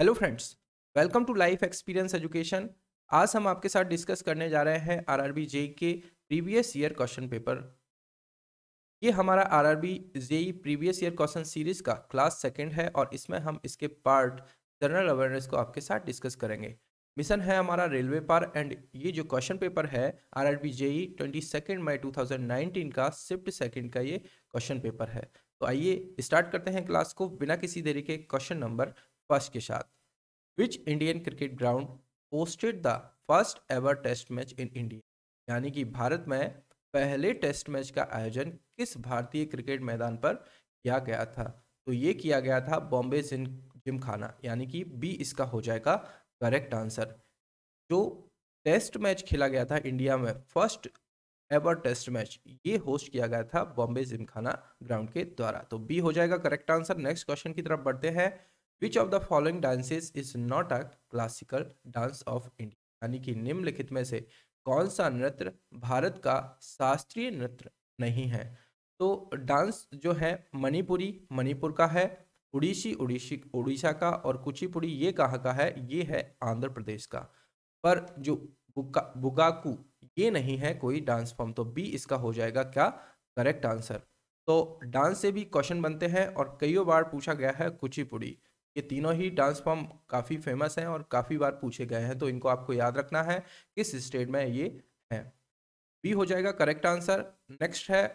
hello friends welcome to life experience education आज हम आपके साथ डिस्कस करने जा रहे हैं आरआरबी जेई के प्रीवियस ईयर क्वेश्चन पेपर ये हमारा RRB JE previous year question series का क्लास सेकंड है और इसमें हम इसके पार्ट जनरल अवेयरनेस को आपके साथ डिस्कस करेंगे मिशन है हमारा रेलवे पार एंड ये जो क्वेश्चन पेपर है R R B JE twenty second May two thousand nineteen का शिफ्ट सेकेंड का ये क्वेश्चन पेपर है तो आइए स्टार्ट करते हैं क्लास को बिना किसी देरी के क्वेश्चन नंबर फर्स्ट के साथ which Indian cricket ground hosted the first ever test match in India यानी कि भारत में पहले टेस्ट मैच का आयोजन किस भारतीय क्रिकेट मैदान पर किया गया था तो ये किया गया था बॉम्बे जिम जिम खाना यानी कि बी इसका हो जाएगा करेक्ट आंसर जो टेस्ट मैच खेला गया था इंडिया में फर्स्ट एवर टेस्ट मैच ये होस्ट किया गया था बॉम्बे खाना ग्राउंड के द्वारा तो बी हो जाएगा करेक्ट आंसर नेक्स्ट क्वेश्चन की तरफ बढ़ते हैं which of the following dances is not a classical dance of India यानी कि निम्नलिखित में से कौन सा नृत्य भारत का शास्त्रीय नृत्य नहीं है तो डांस जो है मणिपुरी मणिपुर का है उड़ीसी उड़ीसी उड़ीसा का और कुचिपुड़ी ये कहाँ का है ये है आंध्र प्रदेश का पर जो बुका बुगाकू ये नहीं है कोई डांस फॉर्म तो बी इसका हो जाएगा क्या करेक्ट आंसर तो डांस से भी क्वेश्चन बनते हैं और कई बार पूछा गया है कुचिपुड़ी ये तीनों ही डांस फॉर्म काफ़ी फेमस हैं और काफ़ी बार पूछे गए हैं तो इनको आपको याद रखना है किस स्टेट में ये हैं बी हो जाएगा करेक्ट आंसर नेक्स्ट है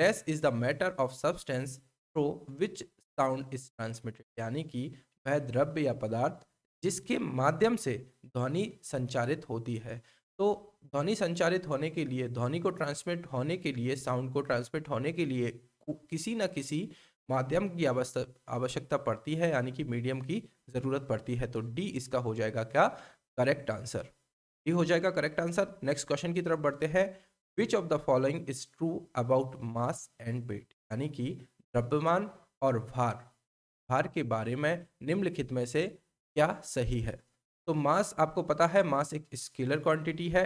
dash is the matter of substance through which sound is transmitted यानी कि वह द्रव्य या पदार्थ जिसके माध्यम से ध्वनि संचारित होती है तो ध्वनि संचारित होने के लिए ध्वनि को ट्रांसमिट होने के लिए साउंड को ट्रांसमिट होने के लिए किसी न किसी माध्यम की आवश्यकता पड़ती है यानी कि मीडियम की ज़रूरत पड़ती है तो डी इसका हो जाएगा क्या करेक्ट आंसर डी हो जाएगा करेक्ट आंसर नेक्स्ट क्वेश्चन की तरफ बढ़ते हैं which of the following is true about mass and weight यानी कि द्रव्यमान और भार भार के बारे में निम्नलिखित में से क्या सही है तो मास आपको पता है मास एक स्केलर क्वांटिटी है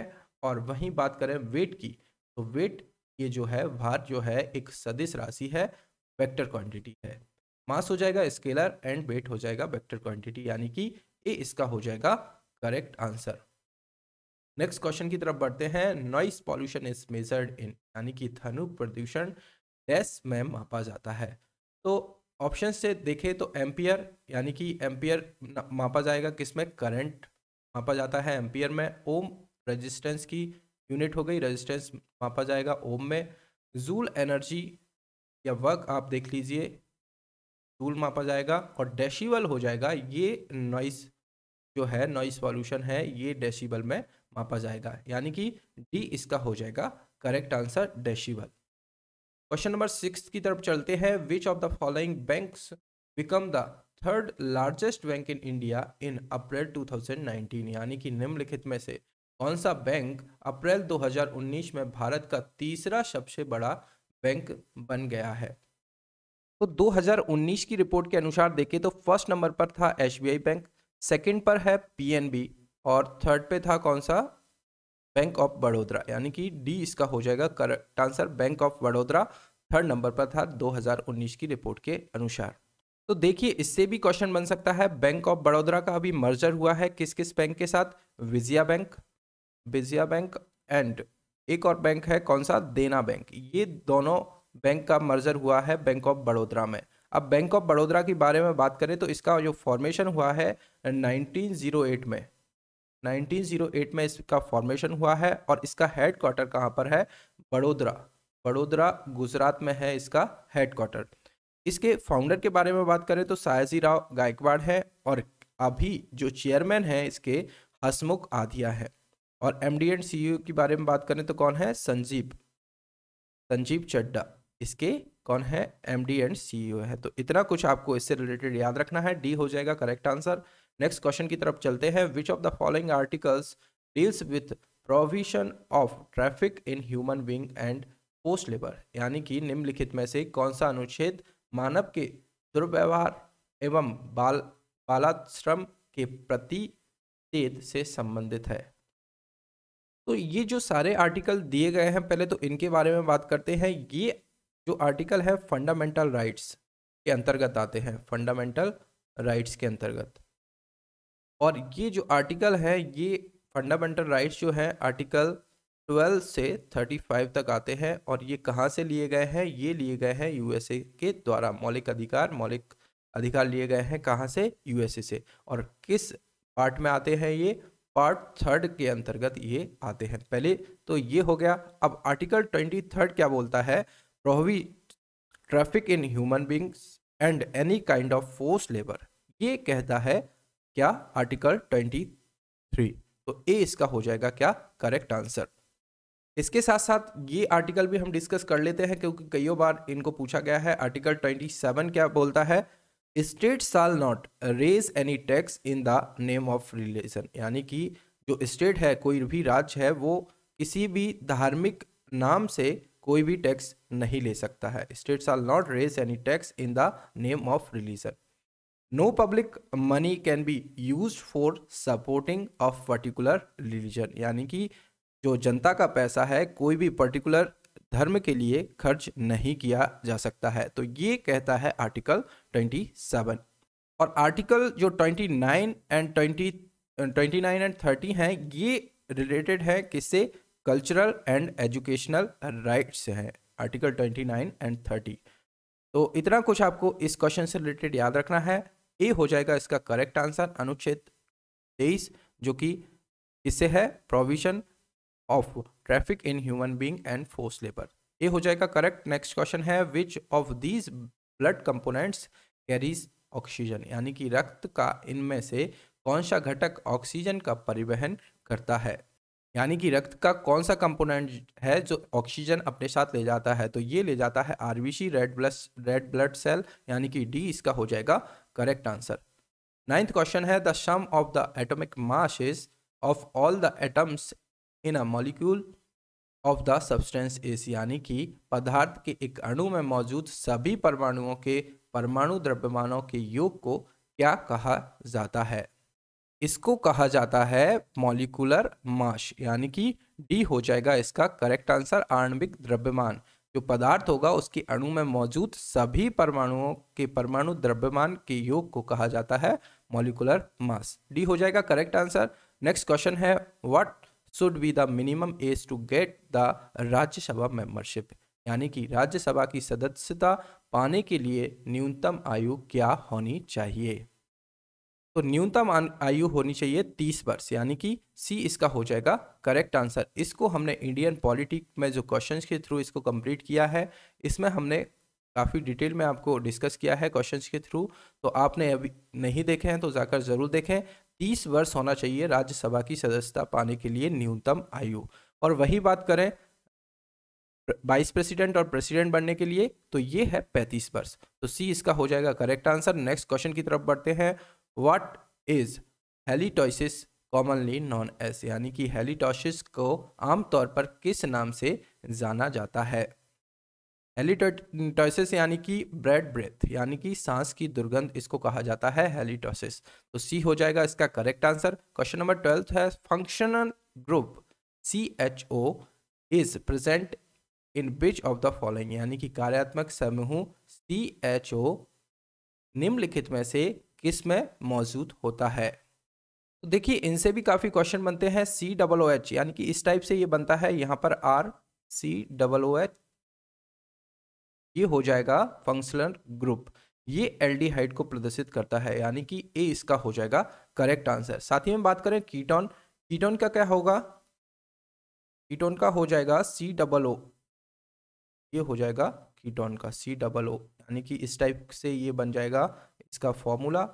और वहीं बात करें वेट की तो वेट ये जो है भार जो है एक सदिश राशि है वेक्टर क्वांटिटी है मास हो जाएगा स्केलर एंड वेट हो जाएगा वेक्टर क्वांटिटी यानी कि ए इसका हो जाएगा करेक्ट आंसर नेक्स्ट क्वेश्चन की तरफ बढ़ते हैं noise pollution is measured in यानी कि धनु प्रदूषण डैस में मापा जाता है तो ऑप्शन से देखें तो एम्पियर यानी कि एम्पियर मापा जाएगा किसमें करंट मापा जाता है एम्पियर में ओम रेजिस्टेंस की यूनिट हो गई रेजिस्टेंस मापा जाएगा ओम में जूल एनर्जी या वर्क आप देख लीजिए टूल मापा जाएगा और डेसीबल हो जाएगा ये नॉइस जो है नॉइस पॉल्यूशन है ये डेसीबल में मापा जाएगा यानी कि डी इसका हो जाएगा correct answer decibel question number six की तरफ चलते हैं which of the following bank become the third largest bank in India in April 2019 यानी कि निम्नलिखित में से कौन सा बैंक अप्रैल 2019 में भारत का तीसरा सबसे बड़ा बैंक बन गया है तो 2019 की रिपोर्ट के अनुसार देखें तो फर्स्ट नंबर पर था एस बैंक सेकंड पर है पीएनबी और थर्ड पे था कौन सा बैंक ऑफ बड़ोदरा यानी कि डी इसका हो जाएगा correct answer bank of Vadodara third number पर था 2019 की रिपोर्ट के अनुसार तो देखिए इससे भी क्वेश्चन बन सकता है बैंक ऑफ बड़ौदरा का अभी मर्जर हुआ है किस किस बैंक के साथ Vijaya bank Vijaya bank and एक और बैंक है कौन सा देना बैंक ये दोनों बैंक का मर्जर हुआ है बैंक ऑफ बड़ोदरा में अब बैंक ऑफ बड़ोदरा के बारे में बात करें तो इसका जो फॉर्मेशन हुआ है 1908 में 1908 में इसका फॉर्मेशन हुआ है और इसका हेड क्वार्टर कहाँ पर है बड़ोदरा बड़ोदरा गुजरात में है इसका हेड क्वार्टर इसके फाउंडर के बारे में बात करें तो सायजी राव गायकवाड़ है और अभी जो चेयरमैन है इसके हसमुख आधिया है और एम डी एंड सी के बारे में बात करें तो कौन है संजीव संजीव चड्डा इसके कौन है एम डी एंड सी है तो इतना कुछ आपको इससे रिलेटेड याद रखना है डी हो जाएगा करेक्ट आंसर नेक्स्ट क्वेश्चन की तरफ चलते हैं which of the following articles deals with provision of traffic in human being and post labour यानी कि निम्नलिखित में से कौन सा अनुच्छेद मानव के दुर्व्यवहार एवं बाल बालाश्रम के प्रति से संबंधित है तो ये जो सारे आर्टिकल दिए गए हैं पहले तो इनके बारे में बात करते हैं ये जो आर्टिकल है फंडामेंटल राइट्स के अंतर्गत आते हैं फंडामेंटल राइट्स के अंतर्गत और ये जो आर्टिकल है ये फंडामेंटल राइट्स जो है आर्टिकल 12 से 35 तक आते हैं और ये कहाँ से लिए गए हैं ये लिए गए हैं यूएसए के द्वारा मौलिक अधिकार मौलिक अधिकार लिए गए हैं कहाँ से यूएसए से और किस पार्ट में आते हैं ये पार्ट थर्ड के अंतर्गत ये आते हैं पहले तो ये हो गया अब आर्टिकल ट्वेंटी थर्ड क्या बोलता है prohibit traffic in human beings and any kind of force labour ये कहता है क्या आर्टिकल ट्वेंटी थ्री तो ए इसका हो जाएगा क्या करेक्ट आंसर इसके साथ साथ ये आर्टिकल भी हम डिस्कस कर लेते हैं क्योंकि कईयों बार इनको पूछा गया है आर्टिकल ट्वेंटी सेवन क्या बोलता है state shall not raise any tax in the name of religion यानी कि जो स्टेट है कोई भी राज्य है वो किसी भी धार्मिक नाम से कोई भी टैक्स नहीं ले सकता है state shall not raise any tax in the name of religion no public money can be use for supporting of particular religion यानी कि जो जनता का पैसा है कोई भी पर्टिकुलर धर्म के लिए खर्च नहीं किया जा सकता है तो ये कहता है आर्टिकल 27 और आर्टिकल जो 29 एंड 20 29 एंड 30 हैं ये रिलेटेड है किससे कल्चरल एंड एजुकेशनल राइट्स हैं आर्टिकल 29 एंड 30 तो इतना कुछ आपको इस क्वेश्चन से रिलेटेड याद रखना है ए हो जाएगा इसका करेक्ट आंसर अनुच्छेद तेईस जो कि इससे है provision of traffic in human being and force labour ये हो जाएगा करेक्ट नेक्स्ट क्वेश्चन है which of these blood components carries oxygen यानी कि रक्त का इनमें से कौन सा घटक ऑक्सीजन का परिवहन करता है यानी कि रक्त का कौन सा कंपोनेंट है जो ऑक्सीजन अपने साथ ले जाता है तो ये ले जाता है आरबीसी रेड ब्लस रेड ब्लड सेल यानी कि डी इसका हो जाएगा करेक्ट आंसर नाइन्थ क्वेश्चन है the sum of the atomic mass of all the atoms in a molecule of the substance is यानी कि पदार्थ के एक अणु में मौजूद सभी परमाणुओं के परमाणु द्रव्यमानों के योग को क्या कहा जाता है इसको कहा जाता है मॉलिकुलर मास यानी कि डी हो जाएगा इसका करेक्ट आंसर आणविक द्रव्यमान जो पदार्थ होगा उसके अणु में मौजूद सभी परमाणुओं के परमाणु द्रव्यमान के योग को कहा जाता है मॉलिकुलर मास डी हो जाएगा करेक्ट आंसर नेक्स्ट क्वेश्चन है what should be the minimum age to get the Rajya Sabha membership यानी कि राज्यसभा की सदस्यता पाने के लिए न्यूनतम आयु क्या होनी चाहिए तो न्यूनतम आयु होनी चाहिए तीस वर्ष यानी कि सी इसका हो जाएगा करेक्ट आंसर इसको हमने इंडियन पॉलिटिक में जो क्वेश्चन के थ्रू इसको कंप्लीट किया है इसमें हमने काफ़ी डिटेल में आपको डिस्कस किया है क्वेश्चंस के थ्रू तो आपने अभी नहीं देखे हैं तो जाकर ज़रूर देखें तीस वर्ष होना चाहिए राज्यसभा की सदस्यता पाने के लिए न्यूनतम आयु और वही बात करें वाइस प्रेसिडेंट और प्रेसिडेंट बनने के लिए तो ये है पैंतीस वर्ष तो सी इसका हो जाएगा करेक्ट आंसर नेक्स्ट क्वेश्चन की तरफ बढ़ते हैं what is halitosis commonly known as यानी कि हेलीटोसिस को आमतौर पर किस नाम से जाना जाता है हेलीटोटोसिस यानी कि ब्रेड ब्रेथ यानी कि सांस की दुर्गंध इसको कहा जाता है हेलीटोसिस तो सी हो जाएगा इसका correct answer question number twelfth है functional group C H O is present in which of the following यानी कि कार्यात्मक समूह सी एच ओ निम्नलिखित में से किस में मौजूद होता है तो देखिए इनसे भी काफ़ी क्वेश्चन बनते हैं सी डबल ओ एच यानी कि इस टाइप से ये बनता है यहाँ पर R C double O H ये हो जाएगा फंक्शनल ग्रुप ये एल्डिहाइड को प्रदर्शित करता है यानी कि ए इसका हो जाएगा करेक्ट आंसर साथ ही में बात करें कीटोन कीटोन का क्या होगा कीटोन का हो जाएगा सी डबल ओ ये हो जाएगा कीटोन का सी डबल ओ यानी कि इस टाइप से ये बन जाएगा इसका फॉर्मूला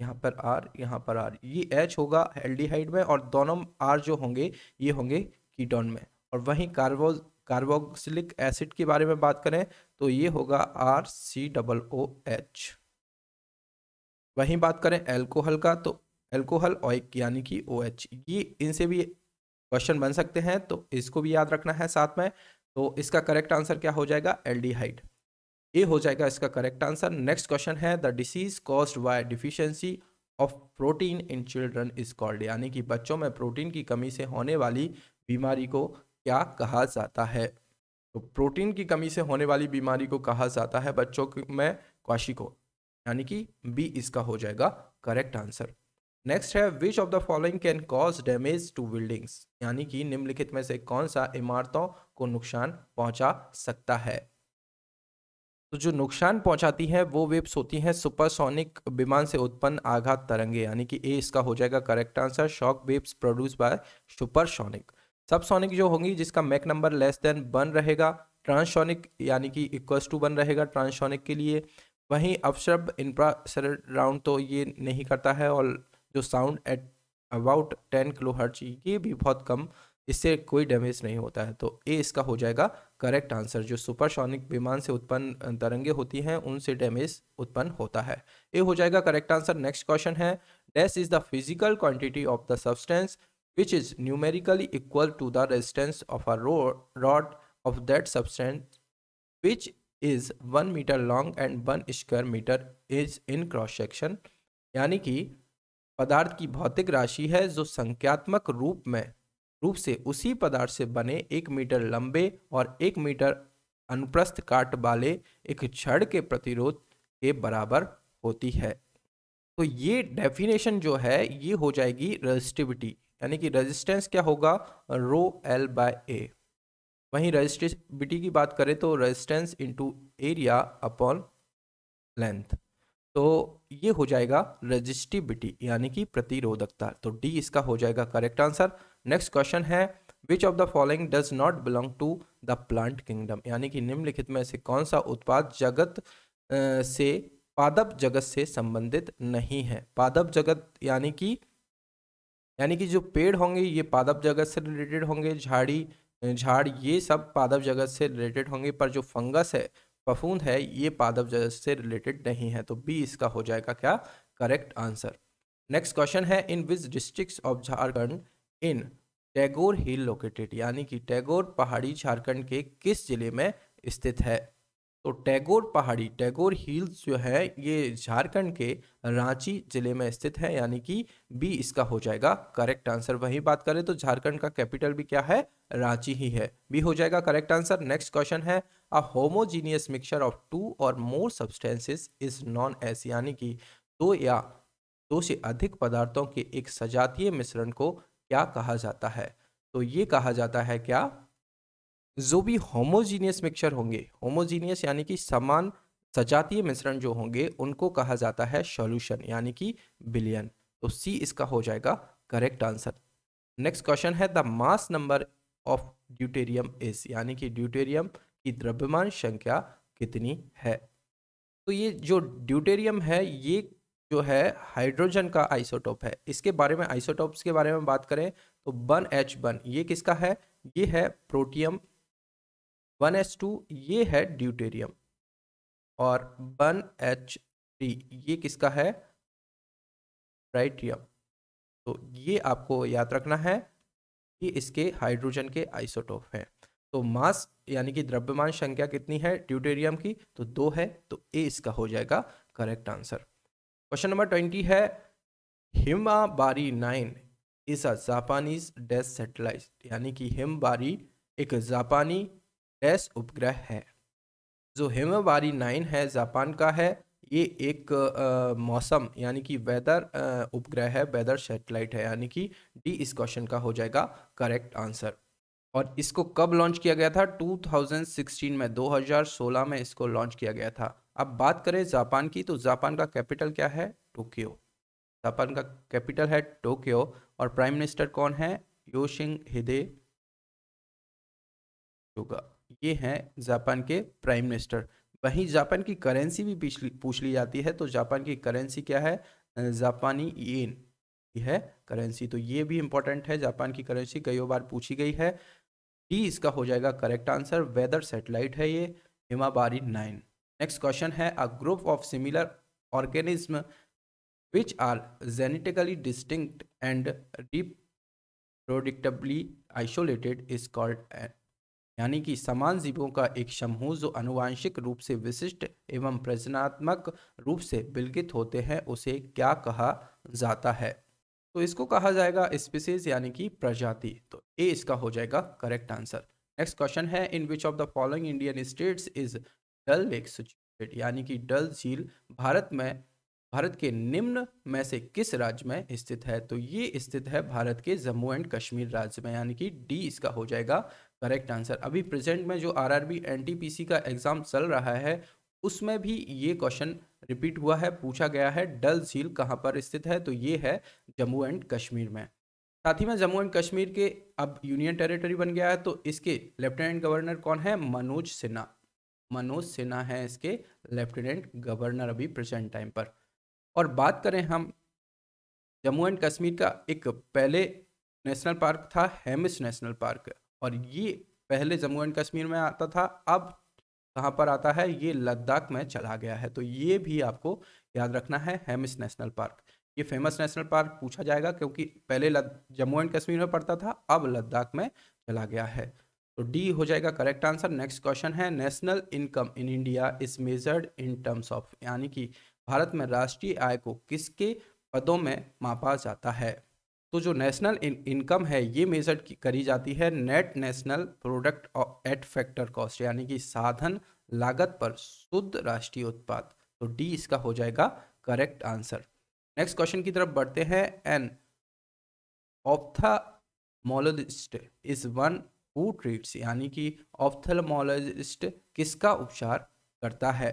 यहाँ पर आर यहाँ पर आर ये एच होगा एल्डिहाइड में और दोनों आर जो होंगे ये होंगे कीटोन में और वहीं कार्बो कार्बोक्सिलिक एसिड के बारे में बात करें तो ये होगा R C double O H वहीं बात करें एल्कोहल का तो एल्कोहल ऑइक यानी कि ओ एच ये इनसे भी क्वेश्चन बन सकते हैं तो इसको भी याद रखना है साथ में तो इसका करेक्ट आंसर क्या हो जाएगा एल्डिहाइड ये हो जाएगा इसका करेक्ट आंसर नेक्स्ट क्वेश्चन है the disease caused by deficiency of protein in children is called यानी कि बच्चों में प्रोटीन की कमी से होने वाली बीमारी को क्या कहा जाता है तो प्रोटीन की कमी से होने वाली बीमारी को कहा जाता है बच्चों में क्वाशिको यानी कि बी इसका हो जाएगा करेक्ट आंसर नेक्स्ट है which of the following can cause damage to buildings यानी कि निम्नलिखित में से कौन सा इमारतों को नुकसान पहुंचा सकता है तो जो नुकसान पहुंचाती है वो वेब्स होती हैं सुपरसोनिक विमान से उत्पन्न आघात तरंगे यानी कि ए इसका हो जाएगा correct answer shock waves produced by supersonic subsonic जो होंगी जिसका Mach number less than one रहेगा ट्रांसोनिक यानी कि इक्वल्स टू वन रहेगा ट्रांसोनिक के लिए वहीं अपशब्द इंफ्रासर राउंड तो ये नहीं करता है और जो sound at about ten kilo hertz ये भी बहुत कम इससे कोई डैमेज नहीं होता है तो ए इसका हो जाएगा करेक्ट आंसर जो सुपरसोनिक विमान से उत्पन्न तरंगे होती हैं उनसे डैमेज उत्पन्न होता है ए हो जाएगा करेक्ट आंसर नेक्स्ट क्वेश्चन है dash is the physical quantity of the substance which is numerically equal to the resistance of a rod of that substance which is 1 meter long and 1 square meter is in cross section yani ki पदार्थ की भौतिक राशि है जो संख्यात्मक रूप में रूप से उसी पदार्थ से बने एक मीटर लंबे और एक मीटर अनुप्रस्थ काट वाले एक छड़ के प्रतिरोध के बराबर होती है तो ये डेफिनेशन जो है ये हो जाएगी रेजिस्टिविटी यानी कि रेजिस्टेंस क्या होगा रो एल बाय ए वहीं रजिस्टिविटी की बात करें तो resistance into area upon length तो ये हो जाएगा रजिस्टिबिटी यानी कि प्रतिरोधकता तो डी इसका हो जाएगा करेक्ट आंसर नेक्स्ट क्वेश्चन है which of the following does not belong to the plant kingdom यानी कि निम्नलिखित में से कौन सा उत्पाद जगत से पादप जगत से संबंधित नहीं है पादप जगत यानी कि यानी कि जो पेड़ होंगे ये पादप जगत से रिलेटेड होंगे झाड़ी झाड़ ये सब पादप जगत से रिलेटेड होंगे पर जो फंगस है फफूंद है ये पादप जगत से रिलेटेड नहीं है तो बी इसका हो जाएगा क्या करेक्ट आंसर नेक्स्ट क्वेश्चन है in which district of Jharkhand in Tagore hill located यानी कि टैगोर पहाड़ी झारखंड के किस जिले में स्थित है तो टैगोर पहाड़ी टैगोर हिल्स जो है ये झारखंड के रांची जिले में स्थित है यानी कि बी इसका हो जाएगा करेक्ट आंसर वही बात करें तो झारखंड का कैपिटल भी क्या है रांची ही है बी हो जाएगा करेक्ट आंसर नेक्स्ट क्वेश्चन है a homogeneous mixture of two or more substances is known as यानी कि दो या दो से अधिक पदार्थों के एक सजातीय मिश्रण को क्या कहा जाता है तो ये कहा जाता है क्या जो भी होमोजीनियस मिक्सचर होंगे होमोजीनियस यानी कि समान सजातीय मिश्रण जो होंगे उनको कहा जाता है सॉल्यूशन यानी कि बिलियन तो सी इसका हो जाएगा करेक्ट आंसर नेक्स्ट क्वेश्चन है the mass number of deuterium is यानी कि ड्यूटेरियम की द्रव्यमान संख्या कितनी है तो ये जो ड्यूटेरियम है ये जो है हाइड्रोजन का आइसोटोप है इसके बारे में आइसोटोप्स के बारे में बात करें तो वन एच वन ये किसका है ये है प्रोटियम वन एच टू ये है ड्यूटेरियम और वन एच थ्री ये किसका है ब्राइटियम तो ये आपको याद रखना है कि इसके हाइड्रोजन के आइसोटोप हैं तो मास यानी कि द्रव्यमान संख्या कितनी है ड्यूटेरियम की तो दो है तो ए इसका हो जाएगा correct answer question number twenty है Himawari nine is a Japanese डेस्ट सेटेलाइट यानी कि हिम बारी एक जापानी डैश उपग्रह है जो हेमाबारी नाइन है जापान का है ये एक आ, मौसम यानी कि वेदर उपग्रह है वेदर सेटेलाइट है यानी कि डी इस क्वेश्चन का हो जाएगा करेक्ट आंसर और इसको कब लॉन्च किया गया था 2016 में 2016 में इसको लॉन्च किया गया था अब बात करें जापान की तो जापान का कैपिटल क्या है टोक्यो जापान का कैपिटल है टोक्यो और प्राइम मिनिस्टर कौन है योशिंग हिदे योगा ये हैं जापान के प्राइम मिनिस्टर वहीं जापान की करेंसी भी पूछ ली जाती है तो जापान की करेंसी क्या है जापानी येन है करेंसी तो ये भी इंपॉर्टेंट है जापान की करेंसी कई बार पूछी गई है डी इसका हो जाएगा करेक्ट आंसर वेदर सेटेलाइट है ये हिमाबारी नाइन नेक्स्ट क्वेश्चन है a group of similar organism which are genetically distinct and reproductively isolated is called यानी कि समान जीवों का एक समूह जो अनुवांशिक रूप से विशिष्ट एवं प्रजनात्मक रूप से विलगित होते हैं उसे क्या कहा जाता है तो इसको कहा जाएगा स्पीसीज यानी कि प्रजाति तो ए इसका हो जाएगा करेक्ट आंसर नेक्स्ट क्वेश्चन है in which of the following Indian states is Dal lake situated यानी कि डल झील भारत में भारत के निम्न में से किस राज्य में स्थित है तो ये स्थित है भारत के जम्मू एंड कश्मीर राज्य में यानी कि डी इसका हो जाएगा करेक्ट आंसर अभी प्रेजेंट में जो आरआरबी एनटीपीसी का एग्ज़ाम चल रहा है उसमें भी ये क्वेश्चन रिपीट हुआ है पूछा गया है डल झील कहाँ पर स्थित है तो ये है जम्मू एंड कश्मीर में साथ ही में जम्मू एंड कश्मीर के अब यूनियन टेरिटरी बन गया है तो इसके लेफ्टिनेंट गवर्नर कौन है मनोज सिन्हा मनोज सिन्हा है इसके लेफ्टिनेंट गवर्नर अभी प्रेजेंट टाइम पर और बात करें हम जम्मू एंड कश्मीर का एक पहले नेशनल पार्क था हेमिस नेशनल पार्क और ये पहले जम्मू एंड कश्मीर में आता था अब कहाँ पर आता है ये लद्दाख में चला गया है तो ये भी आपको याद रखना है हेमिस नेशनल पार्क ये फेमस नेशनल पार्क पूछा जाएगा क्योंकि पहले जम्मू एंड कश्मीर में पड़ता था अब लद्दाख में चला गया है तो डी हो जाएगा करेक्ट आंसर नेक्स्ट क्वेश्चन है national income in India is measured in terms of यानी कि भारत में राष्ट्रीय आय को किसके पदों में मापा जाता है तो जो नेशनल इनकम है ये मेजर करी जाती है net national product at factor cost यानी कि साधन लागत पर शुद्ध राष्ट्रीय उत्पाद तो डी इसका हो जाएगा करेक्ट आंसर नेक्स्ट क्वेश्चन की तरफ बढ़ते हैं an ophthalmologist is one who treats यानी कि ऑप्थलमोलोजिस्ट किसका उपचार करता है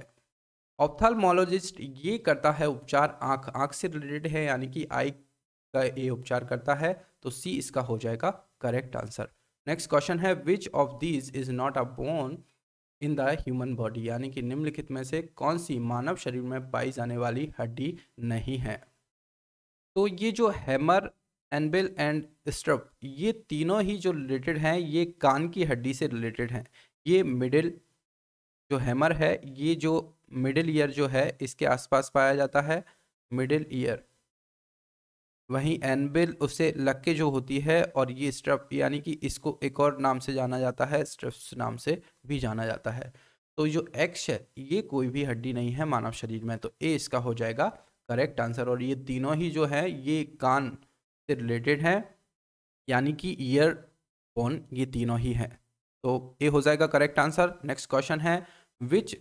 ऑप्थलमोलोजिस्ट ये करता है उपचार आंख आंख से रिलेटेड है यानी कि आई का ए उपचार करता है तो सी इसका हो जाएगा करेक्ट आंसर नेक्स्ट क्वेश्चन है which of these is not a bone in the human body यानी कि निम्नलिखित में से कौन सी मानव शरीर में पाई जाने वाली हड्डी नहीं है तो ये जो हैमर एनबिल एंड स्ट्रप ये तीनों ही जो रिलेटेड हैं ये कान की हड्डी से रिलेटेड हैं ये मिडिल जो हैमर है ये जो मिडिल ईयर जो है इसके आसपास पाया जाता है मिडिल ईयर वहीं एनबिल उसे लक्के जो होती है और ये स्ट्रफ यानी कि इसको एक और नाम से जाना जाता है स्ट्रफ्स नाम से भी जाना जाता है तो जो एक्स है ये कोई भी हड्डी नहीं है मानव शरीर में तो ए इसका हो जाएगा करेक्ट आंसर और ये तीनों ही जो है ये कान से रिलेटेड है यानी कि ईयर बोन ये तीनों ही है तो ए हो जाएगा करेक्ट आंसर नेक्स्ट क्वेश्चन है which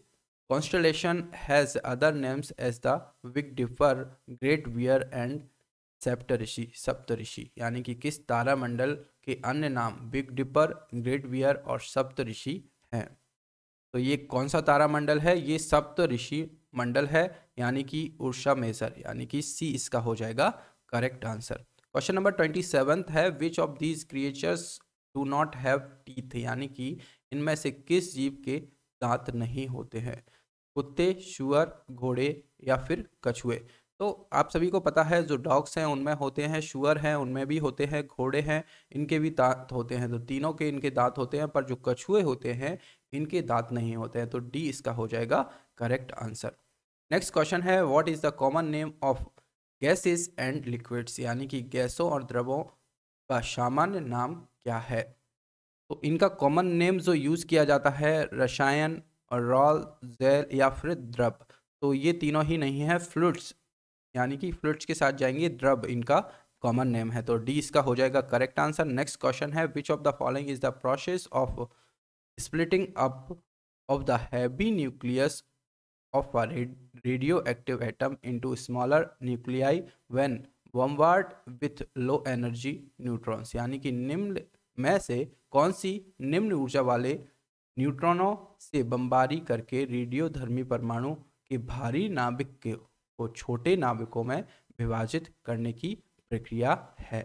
constellation has other names as the big dipper great bear and Saptarishi Saptarishi यानी कि किस तारामंडल के अन्य नाम बिग डिपर ग्रेट वियर और सप्तऋषि हैं तो ये कौन सा तारामंडल है ये सप्तऋषि मंडल है यानी कि ऊर्षा मेसर यानी कि सी इसका हो जाएगा correct answer question number twenty seventh है which of these creatures do not have teeth यानी कि इनमें से किस जीव के दांत नहीं होते हैं कुत्ते शुअर घोड़े या फिर कछुए तो आप सभी को पता है जो डॉग्स हैं उनमें होते हैं शुअर हैं उनमें भी होते हैं घोड़े हैं इनके भी दांत होते हैं तो तीनों के इनके दांत होते हैं पर जो कछुए होते हैं इनके दांत नहीं होते हैं तो डी इसका हो जाएगा करेक्ट आंसर नेक्स्ट क्वेश्चन है what is the common name of gases and liquids यानी कि गैसों और द्रवों का सामान्य नाम क्या है तो इनका कॉमन नेम जो यूज़ किया जाता है रसायन और रॉल जेल या फिर द्रव तो ये तीनों ही नहीं है फ्लूड्स यानी कि फ्लुइड्स के साथ जाएंगे द्रव इनका कॉमन नेम है तो डी इसका हो जाएगा करेक्ट आंसर नेक्स्ट क्वेश्चन है which of the following is the process of splitting up of the heavy nucleus of a radio active atom into smaller nuclei when bombarded with low energy neutrons यानी कि निम्न में से कौन सी निम्न ऊर्जा वाले न्यूट्रॉनों से बमबारी करके रेडियोधर्मी परमाणु के भारी नाभिक के को छोटे नाविकों में विभाजित करने की प्रक्रिया है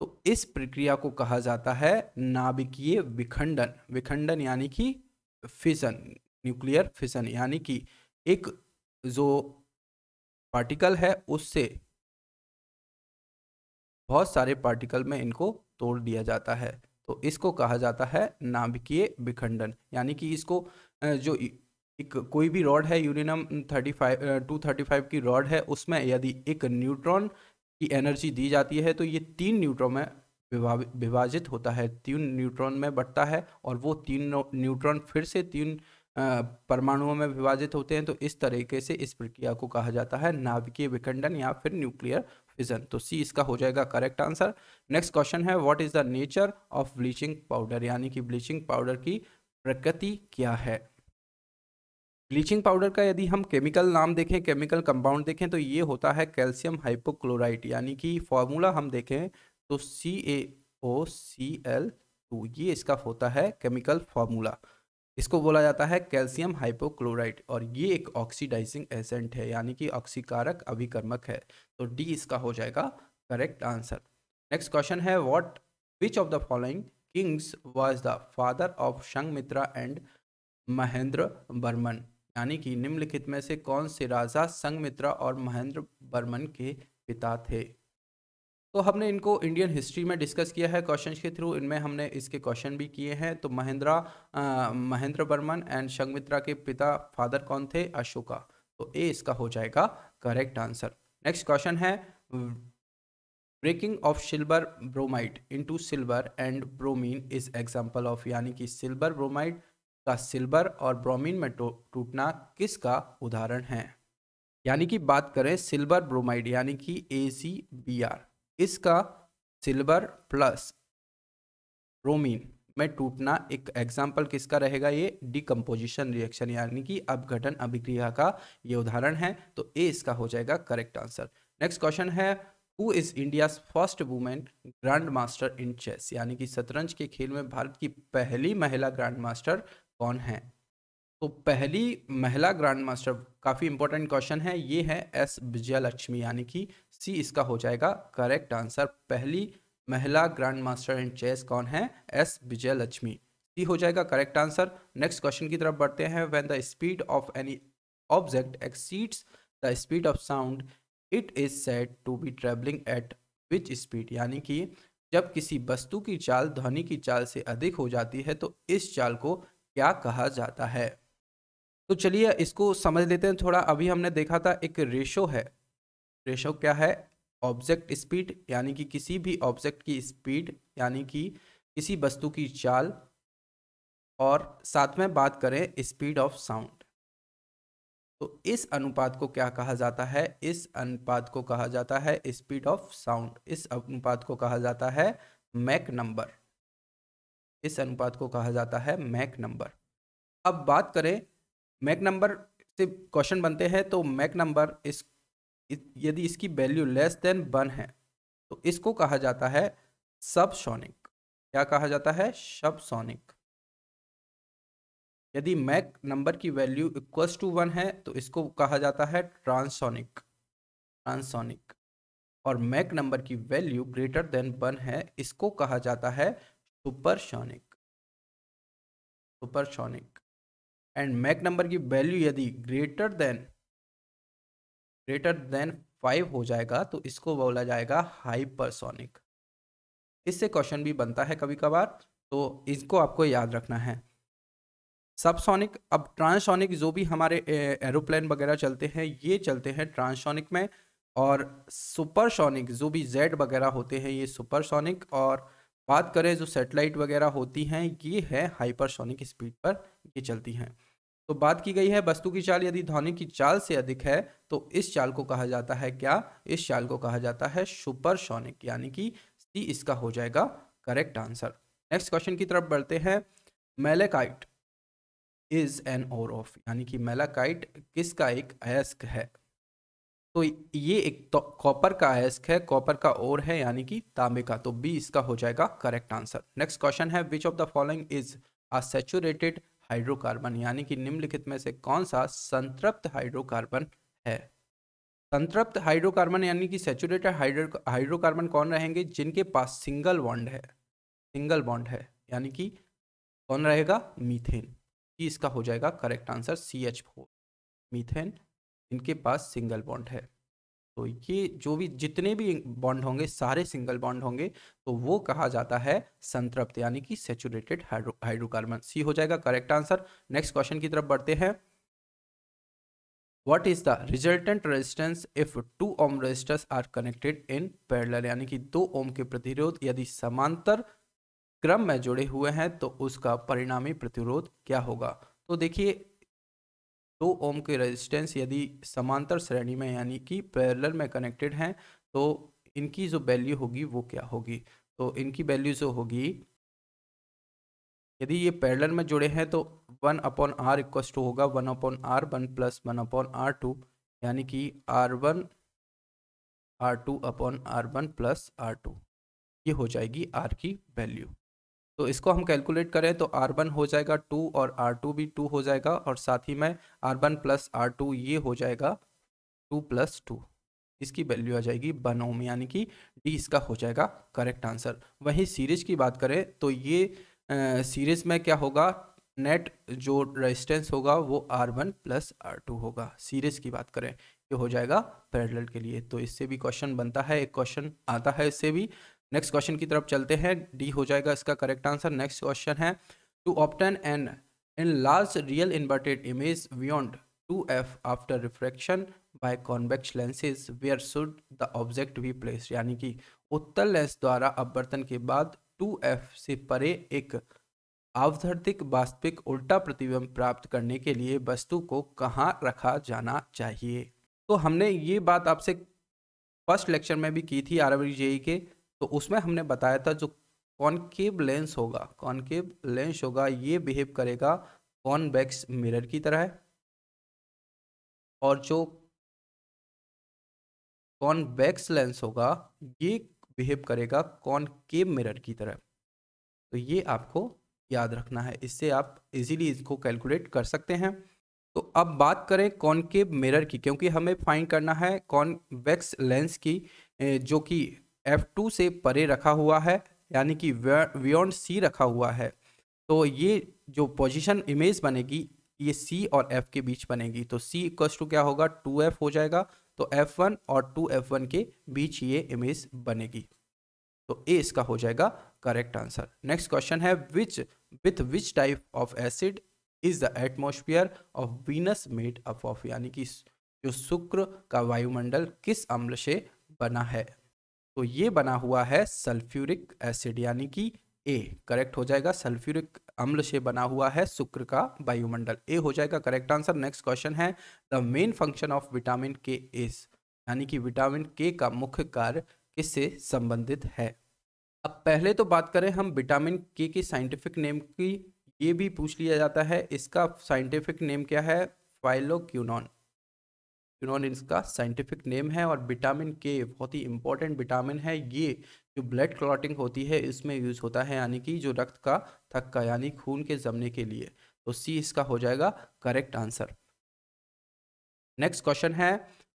तो इस प्रक्रिया को कहा जाता है नाभिकीय विखंडन विखंडन यानी कि फिशन न्यूक्लियर फिशन यानी कि एक जो पार्टिकल है उससे बहुत सारे पार्टिकल में इनको तोड़ दिया जाता है तो इसको कहा जाता है नाभिकीय विखंडन यानी कि इसको जो एक कोई भी रॉड है uranium thirty five two thirty five की रॉड है उसमें यदि एक न्यूट्रॉन की एनर्जी दी जाती है तो ये तीन न्यूट्रॉन में विभाजित होता है तीन न्यूट्रॉन में बढ़ता है और वो तीन न्यूट्रॉन फिर से तीन परमाणुओं में विभाजित होते हैं तो इस तरीके से इस प्रक्रिया को कहा जाता है नाभिकीय विखंडन या फिर न्यूक्लियर फिजन तो सी इसका हो जाएगा करेक्ट आंसर नेक्स्ट क्वेश्चन है what is the nature of bleaching powder यानी कि ब्लीचिंग पाउडर की प्रकृति क्या है ब्लीचिंग पाउडर का यदि हम केमिकल नाम देखें केमिकल कंपाउंड देखें तो ये होता है कैल्शियम हाइपोक्लोराइट यानी कि फॉर्मूला हम देखें तो सी ए ओ सी एल टू ये इसका होता है केमिकल फार्मूला इसको बोला जाता है कैल्शियम हाइपोक्लोराइट और ये एक ऑक्सीडाइजिंग एजेंट है यानी कि ऑक्सीकारक अभिकर्मक है तो डी इसका हो जाएगा करेक्ट आंसर नेक्स्ट क्वेश्चन है what which of the following kings was the father of Mitra and Mahendra Barman यानी कि निम्नलिखित में से कौन से राजा संगमित्रा और महेंद्र बर्मन के पिता थे तो हमने इनको इंडियन हिस्ट्री में डिस्कस किया है क्वेश्चन के थ्रू इनमें हमने इसके क्वेश्चन भी किए हैं तो महेंद्रा महेंद्र बर्मन एंड संगमित्रा के पिता फादर कौन थे अशोका तो ए इसका हो जाएगा करेक्ट आंसर नेक्स्ट क्वेश्चन है breaking of silver bromide into silver and bromine is example of यानी कि सिल्वर ब्रोमाइड का सिल्वर और ब्रोमीन में टूटना किसका उदाहरण है यानी कि बात करें सिल्वर ब्रोमाइड यानी कि ए सी बी आर इसका सिल्वर प्लस ब्रोमीन में टूटना एक एग्जाम्पल किसका रहेगा ये डिकम्पोजिशन रिएक्शन यानी कि अपघटन अभिक्रिया का ये उदाहरण है तो ए इसका हो जाएगा करेक्ट आंसर नेक्स्ट क्वेश्चन है who is India first women grand master in chess यानी कि शतरंज के खेल में भारत की पहली महिला ग्रैंड मास्टर कौन है तो पहली महिला ग्रांड मास्टर काफ़ी इंपॉर्टेंट क्वेश्चन है ये है एस विजया लक्ष्मी यानी कि सी इसका हो जाएगा करेक्ट आंसर पहली महिला ग्रांड मास्टर इन चेस कौन है एस विजया लक्ष्मी सी हो जाएगा करेक्ट आंसर नेक्स्ट क्वेश्चन की तरफ बढ़ते हैं when the speed of any object exceeds the speed of sound it is said to be travelling at which speed यानी कि जब किसी वस्तु की चाल ध्वनि की चाल से अधिक हो जाती है तो इस चाल को क्या कहा जाता है तो चलिए इसको समझ लेते हैं थोड़ा अभी हमने देखा था एक रेशो है रेशो क्या है ऑब्जेक्ट स्पीड यानी कि किसी भी ऑब्जेक्ट की स्पीड यानी कि किसी वस्तु की चाल और साथ में बात करें स्पीड ऑफ साउंड तो इस अनुपात को क्या कहा जाता है इस अनुपात को कहा जाता है स्पीड ऑफ साउंड इस अनुपात को कहा जाता है मैक नंबर इस अनुपात को कहा जाता है मैक नंबर अब बात करें मैक नंबर से क्वेश्चन बनते हैं तो मैक नंबर इस यदि इसकी वैल्यू लेस देन वन है तो इसको कहा जाता है सब सोनिक क्या कहा जाता है सब सोनिक यदि मैक नंबर की वैल्यू इक्वल्स टू वन है तो इसको कहा जाता है ट्रांसोनिक ट्रांसोनिक और मैक नंबर की वैल्यू ग्रेटर देन वन है इसको कहा जाता है supersonic supersonic and Mach number की वैल्यू यदि greater than greater than five हो जाएगा तो इसको बोला जाएगा हाइपरसोनिक इससे क्वेश्चन भी बनता है कभी कभार तो इसको आपको याद रखना है सबसोनिक अब ट्रांसोनिक जो भी हमारे एरोप्लेन वगैरह चलते हैं ये चलते हैं ट्रांसोनिक में और सुपरसोनिक जो भी जेड वगैरह होते हैं ये सुपरसोनिक और बात करें जो सेटेलाइट वगैरह होती हैं ये है हाइपरसोनिक स्पीड पर ये चलती हैं तो बात की गई है वस्तु की चाल यदि ध्वनि की चाल से अधिक है तो इस चाल को कहा जाता है क्या इस चाल को कहा जाता है सुपरसोनिक यानी कि सी इसका हो जाएगा करेक्ट आंसर नेक्स्ट क्वेश्चन की तरफ बढ़ते हैं malachite is an ore of यानी कि मेलाकाइट किसका एक अयस्क है तो ये एक तो, कॉपर का अयस्क है कॉपर का ओर है यानी कि तांबे का तो बी इसका हो जाएगा करेक्ट आंसर नेक्स्ट क्वेश्चन है which of the following is a saturated hydrocarbon यानी कि निम्नलिखित में से कौन सा संतृप्त हाइड्रोकार्बन है संतृप्त हाइड्रोकार्बन यानी कि सेचुरेटेड हाइड्रो हाइड्रोकार्बन कौन रहेंगे जिनके पास सिंगल बॉन्ड है सिंगल बॉन्ड है यानी कि कौन रहेगा मीथेन e इसका हो जाएगा correct answer C H four methane इनके पास सिंगल बॉन्ड है तो ये जो भी जितने भी बॉन्ड होंगे सारे सिंगल बॉन्ड होंगे तो वो कहा जाता है संतृप्त यानी कि सेचुरेटेड हाइड्रो हाइड्रोकार्बन सी हो जाएगा करेक्ट आंसर नेक्स्ट क्वेश्चन की तरफ बढ़ते हैं what is the resultant resistance if two ohm resistors are connected in parallel यानी कि दो ओम के प्रतिरोध यदि समांतर क्रम में जुड़े हुए हैं तो उसका परिणामी प्रतिरोध क्या होगा तो देखिए टू ओम के रेजिस्टेंस यदि समांतर श्रेणी में यानी कि पैरेलल में कनेक्टेड हैं तो इनकी जो वैल्यू होगी वो क्या होगी तो इनकी वैल्यू जो होगी यदि ये पैरेलल में जुड़े हैं तो one upon R equals to होगा one upon R one plus one upon R two यानी कि R one R two upon R one plus R two ये हो जाएगी आर की वैल्यू तो इसको हम कैलकुलेट करें तो आर वन हो जाएगा टू और आर टू भी टू हो जाएगा और साथ ही में R one plus R two ये हो जाएगा टू प्लस टू इसकी वैल्यू आ जाएगी वन ओम यानी कि डी इसका हो जाएगा करेक्ट आंसर वहीं सीरीज की बात करें तो ये आ, सीरीज में क्या होगा नेट जो रेजिस्टेंस होगा वो R one plus R two होगा सीरीज की बात करें ये हो जाएगा पैरेलल के लिए तो इससे भी क्वेश्चन बनता है एक क्वेश्चन आता है इससे भी नेक्स्ट क्वेश्चन की तरफ चलते हैं डी हो जाएगा इसका करेक्ट आंसर नेक्स्ट क्वेश्चन है to obtain an in large real inverted image beyond two F after refraction by convex lenses where should the object be placed यानी कि उत्तर लेंस द्वारा अपवर्तन के बाद टू एफ से परे एक आवधर्तिक वास्तविक उल्टा प्रतिबिंब प्राप्त करने के लिए वस्तु को कहाँ रखा जाना चाहिए तो हमने ये बात आपसे फर्स्ट लेक्चर में भी की थी आरवरी जेई के तो उसमें हमने बताया था जो कॉनकेव लेंस होगा कॉनकेव लेंस होगा ये बिहेव करेगा कॉनवेक्स मिरर की तरह और जो कॉनवेक्स लेंस होगा ये बिहेव करेगा कॉनकेव मिरर की तरह तो ये आपको याद रखना है इससे आप इजीली इसको कैलकुलेट कर सकते हैं तो अब बात करें कॉनकेव मिरर की क्योंकि हमें फाइंड करना है कॉनवेक्स लेंस की जो कि F2 से परे रखा हुआ है यानी कि वियॉन्ड सी रखा हुआ है तो ये जो पोजीशन इमेज बनेगी ये C और F के बीच बनेगी तो C इक्व टू क्या होगा 2F हो जाएगा तो F1 और 2F1 के बीच ये इमेज बनेगी तो ए इसका हो जाएगा करेक्ट आंसर नेक्स्ट क्वेश्चन है which with which type of acid is the atmosphere of Venus made up of यानी कि जो शुक्र का वायुमंडल किस अम्ल से बना है तो ये बना हुआ है सल्फ्यूरिक एसिड यानी कि ए करेक्ट हो जाएगा सल्फ्यूरिक अम्ल से बना हुआ है शुक्र का वायुमंडल ए हो जाएगा करेक्ट आंसर नेक्स्ट क्वेश्चन है the main function of vitamin K is यानी कि विटामिन के का मुख्य कार्य किससे संबंधित है अब पहले तो बात करें हम विटामिन के की साइंटिफिक नेम की ये भी पूछ लिया जाता है इसका साइंटिफिक नेम क्या है फाइलोक्यूनॉन इन्होंने इसका साइंटिफिक नेम है और विटामिन के बहुत ही इंपॉर्टेंट विटामिन है ये जो ब्लड क्लॉटिंग होती है इसमें यूज़ होता है यानी कि जो रक्त का थक्का यानी खून के जमने के लिए तो सी इसका हो जाएगा करेक्ट आंसर नेक्स्ट क्वेश्चन है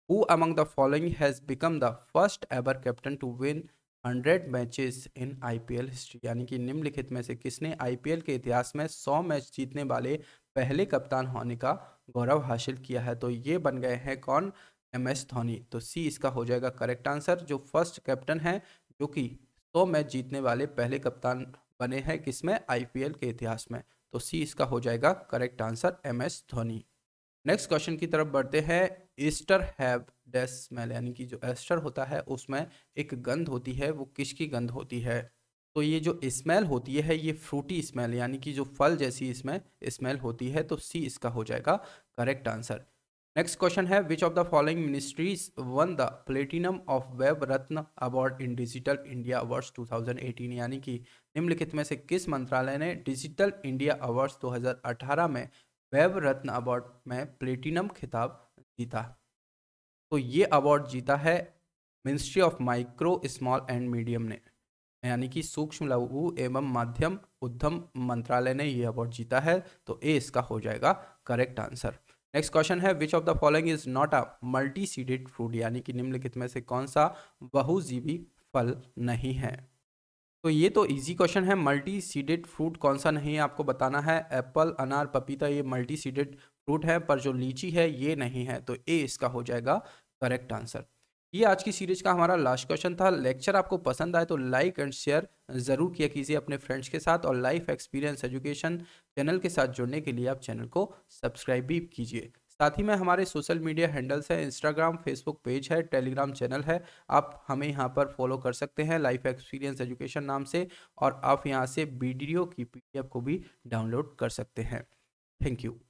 who among the following has become the first ever captain to win hundred matches in IPL history यानी कि निम्नलिखित में से किसने आईपीएल के इतिहास में सौ मैच जीतने वाले पहले कप्तान होने का गौरव हासिल किया है तो ये बन गए हैं कौन एम एस धोनी तो सी इसका हो जाएगा करेक्ट आंसर जो फर्स्ट कैप्टन है जो कि सौ मैच जीतने वाले पहले कप्तान बने हैं किसमें आईपीएल के इतिहास में तो सी इसका हो जाएगा correct answer M S Dhoni next question की तरफ बढ़ते हैं ईस्टर हैव डेस्मेल यानी कि जो एस्टर होता है उसमें एक गंध होती है वो किसकी गंध होती है तो ये जो स्मेल होती है ये फ्रूटी स्मेल यानी कि जो फल जैसी इसमें स्मेल होती है तो सी इसका हो जाएगा करेक्ट आंसर नेक्स्ट क्वेश्चन है which of the following ministries won the platinum of web Ratna award in digital India awards 2018 यानी कि निम्नलिखित में से किस मंत्रालय ने डिजिटल इंडिया अवार्ड्स 2018 में वेब रत्न अवार्ड में प्लेटिनम खिताब जीता तो ये अवार्ड जीता है ministry of micro small and medium ने यानी कि सूक्ष्म लघु एवं मध्यम उद्यम मंत्रालय ने यह अवार्ड जीता है तो ए इसका हो जाएगा करेक्ट आंसर नेक्स्ट क्वेश्चन है which of the following is not a multi seeded fruit यानी कि निम्नलिखित में से कौन सा बहुजीवी फल नहीं है तो ये तो इजी क्वेश्चन है मल्टी सीडेड फ्रूट कौन सा नहीं है आपको बताना है एप्पल अनार पपीता ये मल्टी सीडेड फ्रूट है पर जो लीची है ये नहीं है तो ए इसका हो जाएगा करेक्ट आंसर ये आज की सीरीज का हमारा लास्ट क्वेश्चन था लेक्चर आपको पसंद आए तो लाइक एंड शेयर ज़रूर किया कीजिए अपने फ्रेंड्स के साथ और लाइफ एक्सपीरियंस एजुकेशन चैनल के साथ जुड़ने के लिए आप चैनल को सब्सक्राइब भी कीजिए साथ ही में हमारे सोशल मीडिया हैंडल्स हैं इंस्टाग्राम फेसबुक पेज है टेलीग्राम चैनल है आप हमें यहाँ पर फॉलो कर सकते हैं लाइफ एक्सपीरियंस एजुकेशन नाम से और आप यहाँ से वीडियो की पी को भी डाउनलोड कर सकते हैं थैंक यू